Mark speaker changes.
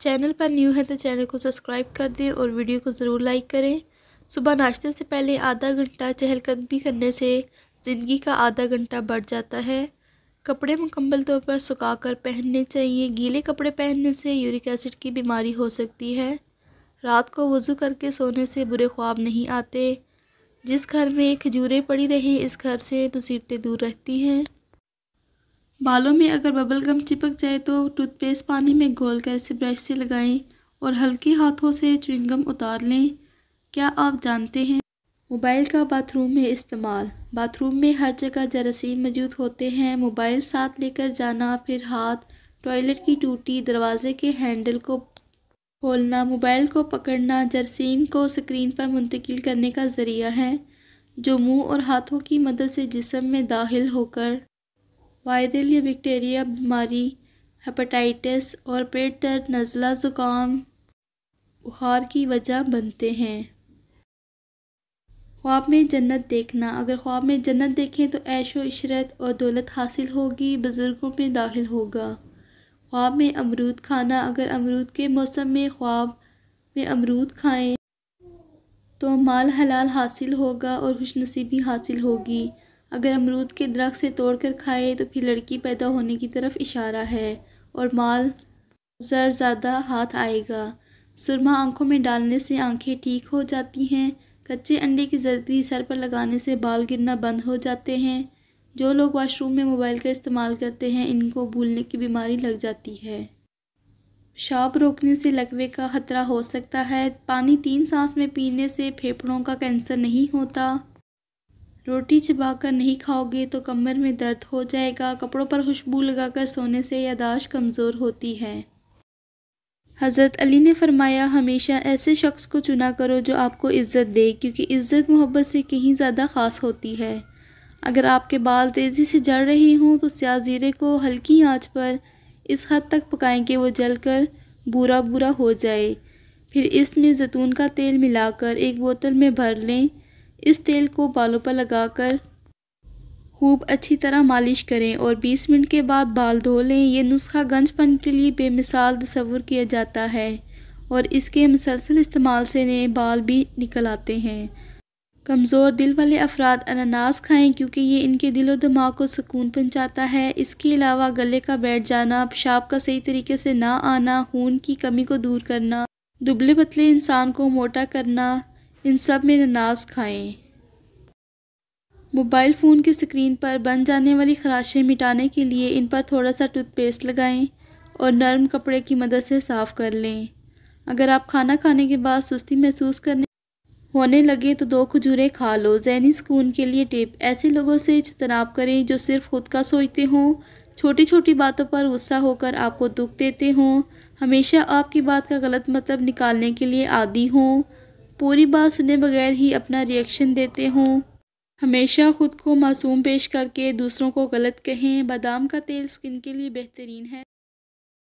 Speaker 1: channel पर new है तो चैनल को सब्सक्राइब कर दें और वीडियो को ज़रूर लाइक करें सुबह नाश्ते से पहले आधा घंटा चहलकदमी करने से ज़िंदगी का आधा घंटा बढ़ जाता है कपड़े मुकम्मल तौर पर सुखा कर पहनने चाहिए गीले कपड़े पहनने से यूरिक एसिड की बीमारी हो सकती है रात को वज़ू करके सोने से बुरे ख्वाब नहीं आते जिस घर में खजूरें पड़ी रहें इस घर से मुसीबतें दूर रहती हैं बालों में अगर बबल गम चिपक जाए तो टूथपेस्ट पानी में घोल कर इसे ब्रश से लगाएं और हल्के हाथों से च्विंगम उतार लें क्या आप जानते हैं मोबाइल का बाथरूम में इस्तेमाल बाथरूम में हर जगह जरासीम मौजूद होते हैं मोबाइल साथ लेकर जाना फिर हाथ टॉयलेट की टूटी दरवाजे के हैंडल को खोलना मोबाइल को पकड़ना जरसीम को स्क्रीन पर मुंतकिल करने का ज़रिया है जो मुंह और हाथों की मदद से जिसम में दाखिल होकर वायरल या बैक्टीरिया बीमारी हेपेटाइटिस और पेट दर्द नज़ला ज़ुकाम बुखार की वजह बनते हैं ख्वाब में जन्नत देखना अगर ख्वाब में जन्नत देखें तो ऐशो इशरत और दौलत हासिल होगी बुज़ुर्गों में दाखिल होगा ख्वाब में अमरूद खाना अगर अमरूद के मौसम में ख्वाब में अमरूद खाएं तो माल हलाल हासिल होगा और खुशनसीबी हासिल होगी अगर अमरूद के दरख्त से तोड़ कर खाए तो फिर लड़की पैदा होने की तरफ इशारा है और माल सर ज़्यादा हाथ आएगा सुरमा आंखों में डालने से आंखें ठीक हो जाती हैं कच्चे अंडे की जर्दी सर पर लगाने से बाल गिरना बंद हो जाते हैं जो लोग वाशरूम में मोबाइल का इस्तेमाल करते हैं इनको भूलने की बीमारी लग जाती है शाप रोकने से लकवे का खतरा हो सकता है पानी तीन सांस में पीने से फेफड़ों का कैंसर नहीं होता रोटी चबाकर नहीं खाओगे तो कमर में दर्द हो जाएगा कपड़ों पर खुशबू लगाकर सोने से यादाश कमज़ोर होती है हज़रत अली ने फरमाया हमेशा ऐसे शख्स को चुना करो जो आपको इज़्ज़त दे क्योंकि इज़्ज़त मोहब्बत से कहीं ज़्यादा ख़ास होती है अगर आपके बाल तेज़ी से जड़ रहे हों तो स्या ज़ीरे को हल्की आँच पर इस हद तक पकाएं कि वो जल कर बुरा भूरा हो जाए फिर इसमें जैतून का तेल मिलाकर एक बोतल में भर लें इस तेल को बालों पर लगाकर खूब अच्छी तरह मालिश करें और 20 मिनट के बाद बाल धो लें यह नुस्खा गंजपन के लिए बेमिसाल तस्वुर किया जाता है और इसके मुसलसल इस्तेमाल से नए बाल भी निकल आते हैं कमज़ोर दिल वाले अफराद अनानास खाएं क्योंकि ये इनके दिलो दिमाग को सुकून पहुँचाता है इसके अलावा गले का बैठ जाना पेशाब का सही तरीके से ना आना खून की कमी को दूर करना दुबले पतले इंसान को मोटा करना इन सब में अनाज खाएँ मोबाइल फ़ोन की स्क्रीन पर बन जाने वाली खराशें मिटाने के लिए इन पर थोड़ा सा टूथपेस्ट लगाएं और नरम कपड़े की मदद से साफ़ कर लें अगर आप खाना खाने के बाद सुस्ती महसूस करने होने लगे तो दो खजूरें खा लो जहनी सुकून के लिए टिप ऐसे लोगों से इजतनाब करें जो सिर्फ खुद का सोचते हों छोटी छोटी बातों पर गुस्सा होकर आपको दुख देते हों हमेशा आपकी बात का गलत मतलब निकालने के लिए आदि हों पूरी बात सुने बगैर ही अपना रिएक्शन देते हों हमेशा ख़ुद को मासूम पेश करके दूसरों को गलत कहें बादाम का तेल स्किन के लिए बेहतरीन है